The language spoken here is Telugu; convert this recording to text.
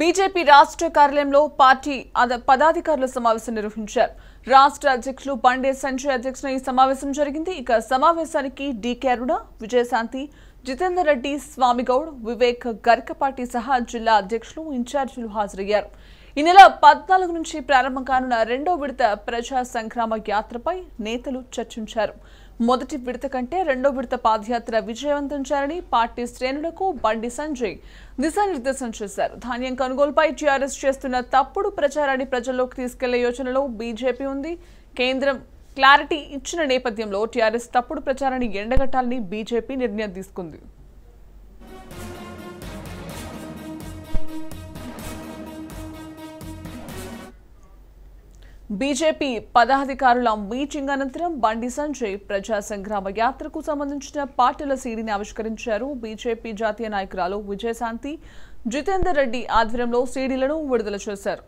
బీజేపీ రాష్ట్ర కార్యాలయంలో పార్టీ పదాధికారుల సమావేశం నిర్వహించారు రాష్ట్ర అధ్యక్షులు పండే సంజయ్ అధ్యక్షుడు ఈ సమావేశం జరిగింది ఇక సమావేశానికి డీకే అరుణ విజయశాంతి జితేందర్ రెడ్డి స్వామిగౌడ్ వివేక్ గర్కపాటి సహా జిల్లా అధ్యక్షులు ఇన్ఛార్జీలు హాజరయ్యారు ఈ నెల పద్నాలుగు నుంచి ప్రారంభం కానున్న రెండో విడత ప్రజా సంగ్రామ యాత్రపై నేతలు చర్చించారు మొదటి విడత కంటే రెండో విడత పాదయాత్ర విజయవంతం చేయాలని పార్టీ శ్రేణులకు బండి సంజయ్ దిశానిర్దేశం చేశారు ధాన్యం కొనుగోలుపై టీఆర్ఎస్ చేస్తున్న తప్పుడు ప్రచారాన్ని ప్రజల్లోకి తీసుకెళ్లే యోచనలో బీజేపీ ఉంది కేంద్రం క్లారిటీ ఇచ్చిన నేపథ్యంలో టీఆర్ఎస్ తప్పుడు ప్రచారాన్ని ఎండగట్టాలని బీజేపీ నిర్ణయం తీసుకుంది బీజేపీ పదాధికారుల మీటింగ్ అనంతరం బండి సంజయ్ ప్రజా సంగ్రామ యాత్రకు సంబంధించిన పార్టీల సీడీని ఆవిష్కరించారు బీజేపీ జాతీయ నాయకురాలు విజయశాంతి జితేందర్ రెడ్డి ఆధ్వర్యంలో సీడీలను విడుదల చేశారు